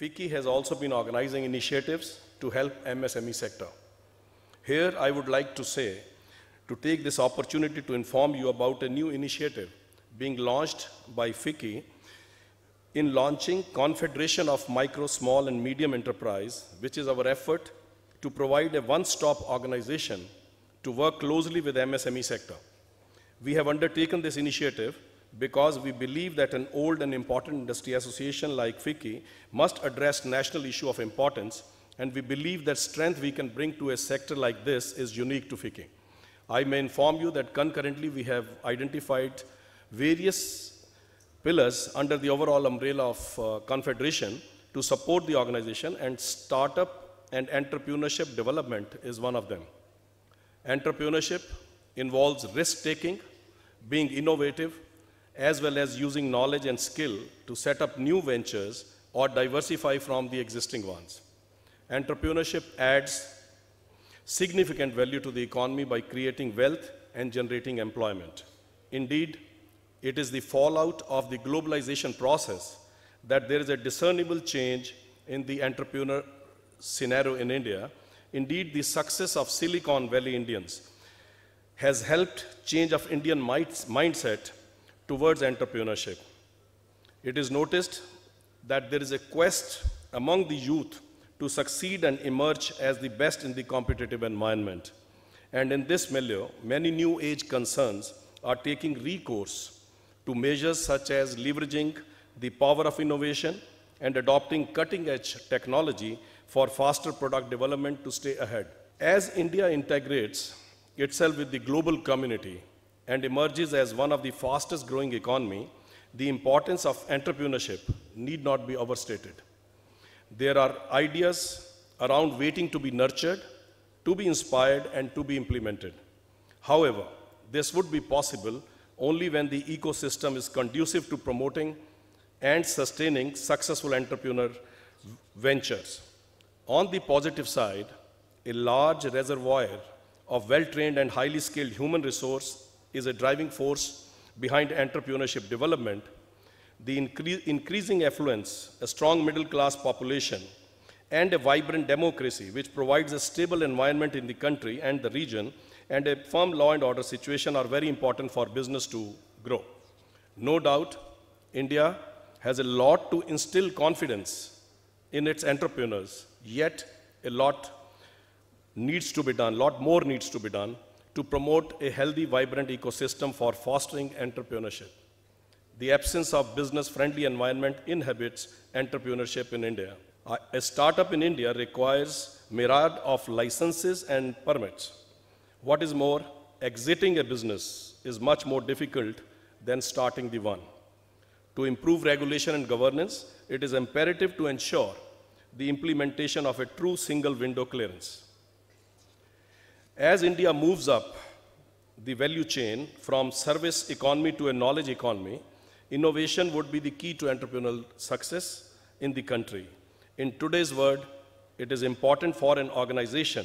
FICCI has also been organizing initiatives to help MSME sector. Here I would like to say, to take this opportunity to inform you about a new initiative being launched by FICCI in launching Confederation of Micro, Small and Medium Enterprise, which is our effort to provide a one-stop organization to work closely with MSME sector. We have undertaken this initiative because we believe that an old and important industry association like FICCI must address national issue of importance, and we believe that strength we can bring to a sector like this is unique to FICCI. I may inform you that concurrently we have identified various pillars under the overall umbrella of uh, Confederation to support the organization and startup and entrepreneurship development is one of them. Entrepreneurship involves risk taking, being innovative, as well as using knowledge and skill to set up new ventures or diversify from the existing ones. Entrepreneurship adds significant value to the economy by creating wealth and generating employment. Indeed, it is the fallout of the globalization process that there is a discernible change in the entrepreneur scenario in India. Indeed, the success of Silicon Valley Indians has helped change of Indian mindset towards entrepreneurship. It is noticed that there is a quest among the youth to succeed and emerge as the best in the competitive environment. And in this milieu, many new age concerns are taking recourse to measures such as leveraging the power of innovation and adopting cutting edge technology for faster product development to stay ahead. As India integrates itself with the global community, and emerges as one of the fastest growing economy, the importance of entrepreneurship need not be overstated. There are ideas around waiting to be nurtured, to be inspired, and to be implemented. However, this would be possible only when the ecosystem is conducive to promoting and sustaining successful entrepreneur ventures. On the positive side, a large reservoir of well-trained and highly skilled human resource is a driving force behind entrepreneurship development, the incre increasing affluence, a strong middle class population, and a vibrant democracy which provides a stable environment in the country and the region and a firm law and order situation are very important for business to grow. No doubt, India has a lot to instill confidence in its entrepreneurs, yet a lot needs to be done, a lot more needs to be done to promote a healthy, vibrant ecosystem for fostering entrepreneurship. The absence of business-friendly environment inhibits entrepreneurship in India. A startup in India requires myriad of licenses and permits. What is more, exiting a business is much more difficult than starting the one. To improve regulation and governance, it is imperative to ensure the implementation of a true single window clearance. As India moves up the value chain from service economy to a knowledge economy, innovation would be the key to entrepreneurial success in the country. In today's world, it is important for an organization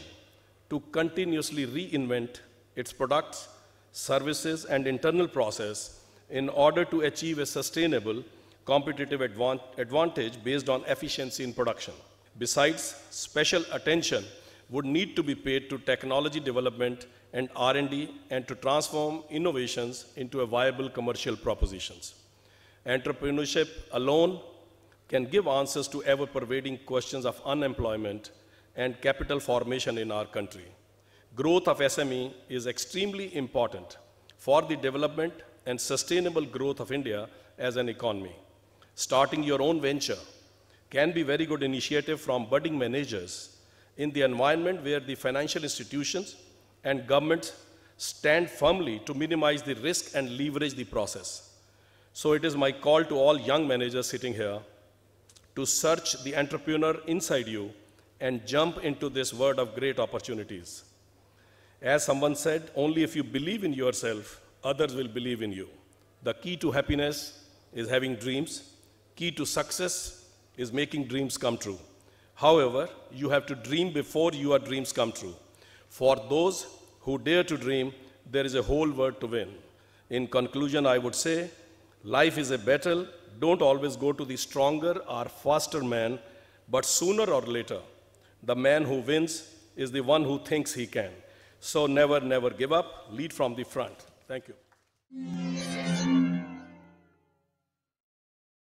to continuously reinvent its products, services, and internal process in order to achieve a sustainable competitive advan advantage based on efficiency in production. Besides, special attention would need to be paid to technology development and R&D and to transform innovations into viable commercial propositions. Entrepreneurship alone can give answers to ever-pervading questions of unemployment and capital formation in our country. Growth of SME is extremely important for the development and sustainable growth of India as an economy. Starting your own venture can be very good initiative from budding managers in the environment where the financial institutions and governments stand firmly to minimize the risk and leverage the process. So it is my call to all young managers sitting here to search the entrepreneur inside you and jump into this world of great opportunities. As someone said, only if you believe in yourself, others will believe in you. The key to happiness is having dreams. Key to success is making dreams come true. However, you have to dream before your dreams come true. For those who dare to dream, there is a whole world to win. In conclusion, I would say, life is a battle. Don't always go to the stronger or faster man, but sooner or later, the man who wins is the one who thinks he can. So never, never give up. Lead from the front. Thank you.